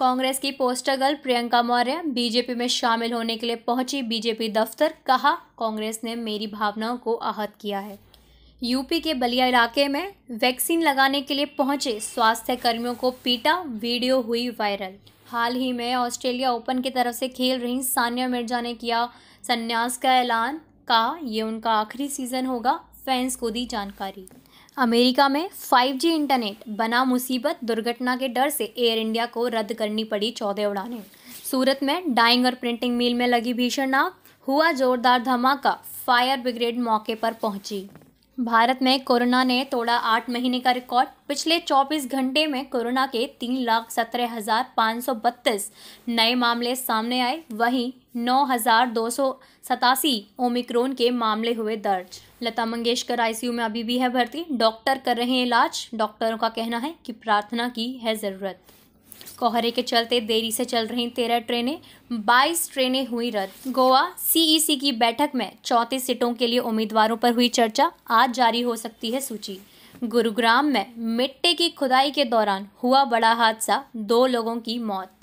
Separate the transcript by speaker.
Speaker 1: कांग्रेस की poster girl Priyanka Maurya BJP में शामिल होने के लिए पहुंची बीजेपी दफ्तर कहा कांग्रेस ने मेरी भावनाओं को आहत किया है यूपी के बलिया इलाके में वैक्सीन लगाने के लिए पहुंचे स्वास्थ्य कर्मियों को पीटा वीडियो हुई वायरल हाल ही में ऑस्ट्रेलिया ओपन की तरफ से खेल रही सानिया मिर्जा ने किया संन्यास का ऐलान कहा यह उनका आखिरी सीज़न होगा फैंस को दी जानकारी अमेरिका में 5G इंटरनेट बना मुसीबत दुर्घटना के डर से एयर इंडिया को रद्द करनी पड़ी चौदह उड़ानें सूरत में डाइंग और प्रिंटिंग मिल में लगी भीषण आग हुआ जोरदार धमाका फायर ब्रिगेड मौके पर पहुंची भारत में कोरोना ने तोड़ा आठ महीने का रिकॉर्ड पिछले 24 घंटे में कोरोना के तीन लाख सत्रह हजार पाँच सौ बत्तीस नए मामले सामने आए वहीं नौ हजार दो सौ सतासी ओमिक्रोन के मामले हुए दर्ज लता मंगेशकर आईसीयू में अभी भी है भर्ती डॉक्टर कर रहे हैं इलाज डॉक्टरों का कहना है कि प्रार्थना की है ज़रूरत कोहरे के चलते देरी से चल रही तेरह ट्रेनें बाईस ट्रेनें हुई रद्द गोवा सीईसी e की बैठक में चौंतीस सीटों के लिए उम्मीदवारों पर हुई चर्चा आज जारी हो सकती है सूची गुरुग्राम में मिट्टी की खुदाई के दौरान हुआ बड़ा हादसा दो लोगों की मौत